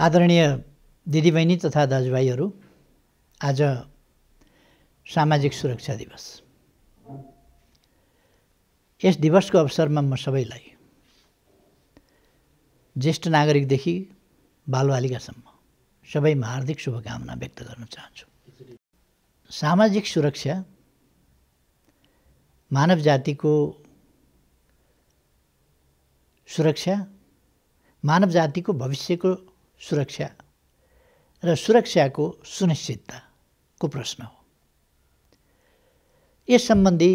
आदरणीय दिदीबहिनी तथा दाजुभाइहरू आज सामाजिक सुरक्षा दिवस यस दिवसको अवसरमा म सबैलाई ज्येष्ठ नागरिकदेखि बालबालिकासम्म सबैमा हार्दिक शुभकामना व्यक्त गर्न चाहन्छु सामाजिक सुरक्षा मानव जातिको सुरक्षा मानव जातिको भविष्यको सुरक्षा र सुरक्षाको सुनिश्चितताको प्रश्न हो यस सम्बन्धी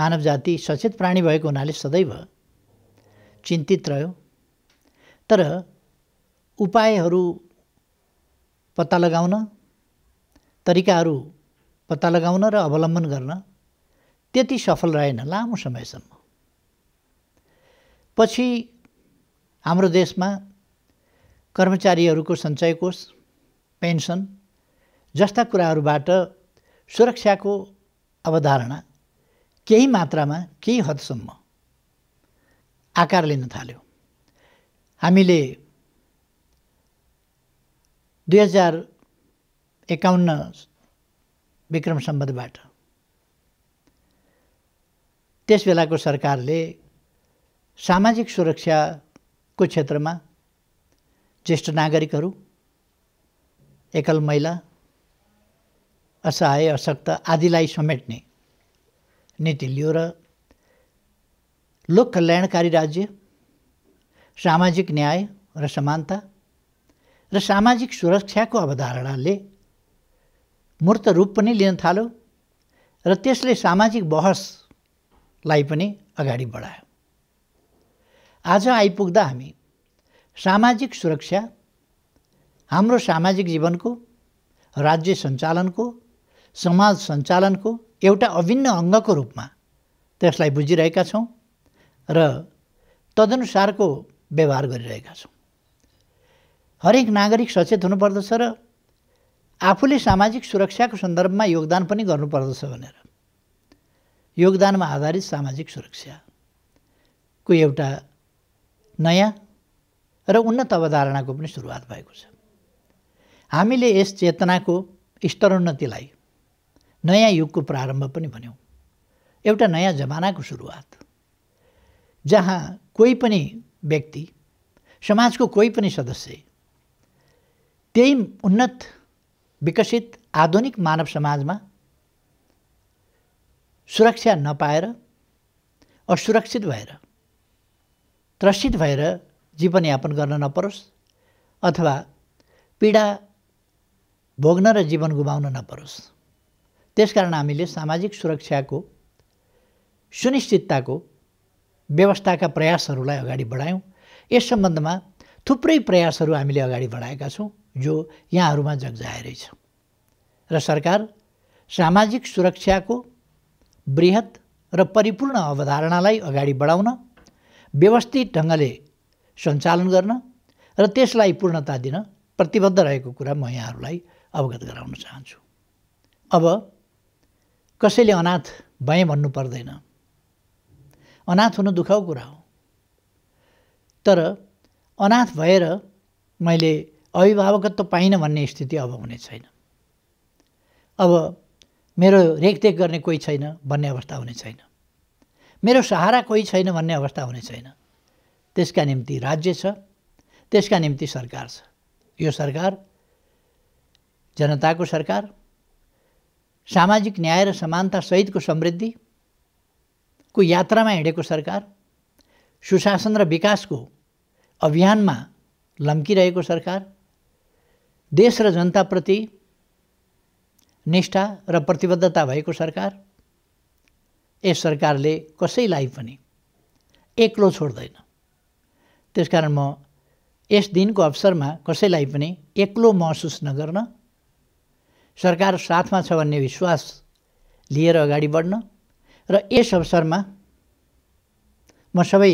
मानव जाति सचेत प्राणी भएको हुनाले सदैव चिन्तित रह्यो तर उपायहरू पत्ता लगाउन तरिकाहरू पत्ता लगाउन र अवलम्बन गर्न त्यति सफल रहेन लामो समयसम्म पछि हाम्रो देशमा कर्मचारीहरूको सञ्चय कोष पेन्सन जस्ता कुराहरूबाट सुरक्षाको अवधारणा केही मात्रामा केही हदसम्म आकार लिन थाल्यो हामीले दुई हजार एकाउन्न विक्रम सम्बन्धबाट त्यस बेलाको सरकारले सामाजिक सुरक्षाको क्षेत्रमा ज्येष्ठ नागरिकहरू एकल महिला असहाय अशक्त आदिलाई समेट्ने नीति लियो र लोक कल्याणकारी राज्य सामाजिक न्याय र समानता र सामाजिक सुरक्षाको अवधारणाले मूर्त रूप पनि लिन थाल्यो र त्यसले सामाजिक बहसलाई पनि अगाडि बढायो आज आइपुग्दा हामी सामाजिक सुरक्षा हाम्रो सामाजिक जीवनको राज्य सञ्चालनको समाज सञ्चालनको एउटा अभिन्न अङ्गको रूपमा त्यसलाई बुझिरहेका छौँ र तदनुसारको व्यवहार गरिरहेका छौँ हरेक नागरिक सचेत हुनुपर्दछ र आफूले सामाजिक सुरक्षाको सन्दर्भमा योगदान पनि गर्नुपर्दछ भनेर योगदानमा आधारित सामाजिक सुरक्षाको एउटा नयाँ र उन्नत अवधारणाको पनि सुरुवात भएको छ हामीले यस चेतनाको स्तरोन्नतिलाई नयाँ युगको प्रारम्भ पनि भन्यौँ एउटा नयाँ जमानाको सुरुवात जहाँ कोही पनि व्यक्ति समाजको कोही पनि सदस्य त्यही उन्नत विकसित आधुनिक मानव समाजमा सुरक्षा नपाएर असुरक्षित भएर त्रसित भएर जीवनयापन गर्न नपरोस् अथवा पीडा भोग्न र जीवन गुमाउन नपरोस् त्यसकारण हामीले सामाजिक सुरक्षाको सुनिश्चितताको व्यवस्थाका प्रयासहरूलाई अगाडि बढायौँ यस सम्बन्धमा थुप्रै प्रयासहरू हामीले अगाडि बढाएका छौँ जो यहाँहरूमा जग्जाएरहेछ र सरकार सामाजिक सुरक्षाको वृहत र परिपूर्ण अवधारणालाई अगाडि बढाउन व्यवस्थित ढङ्गले सञ्चालन गर्न र त्यसलाई पूर्णता दिन प्रतिबद्ध रहेको कुरा म यहाँहरूलाई अवगत गराउन चाहन्छु अब कसैले अनाथ भएँ भन्नु पर्दैन अनाथ हुनु दुःखको कुरा हो तर अनाथ भएर मैले अभिभावकत्व पाइनँ भन्ने स्थिति अब हुने छैन अब मेरो रेखदेख गर्ने कोही छैन भन्ने अवस्था हुने छैन मेरो सहारा कोही छैन भन्ने अवस्था हुने छैन त्यसका निम्ति राज्य छ त्यसका निम्ति सरकार छ यो सरकार जनताको सरकार सामाजिक न्याय र समानतासहितको समृद्धिको यात्रामा हिँडेको सरकार सुशासन र विकासको अभियानमा लम्किरहेको सरकार देश र जनताप्रति निष्ठा र प्रतिबद्धता भएको सरकार यस सरकारले कसैलाई पनि एक्लो छोड्दैन त्यसकारण म यस दिनको अवसरमा कसैलाई पनि एक्लो महसुस नगर्न सरकार साथमा छ भन्ने विश्वास लिएर अगाडि बढ्न र यस अवसरमा म सबै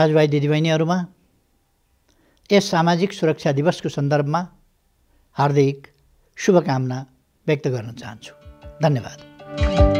दाजुभाइ दिदीबहिनीहरूमा यस सामाजिक सुरक्षा दिवसको सन्दर्भमा हार्दिक शुभकामना व्यक्त गर्न चाहन्छु धन्यवाद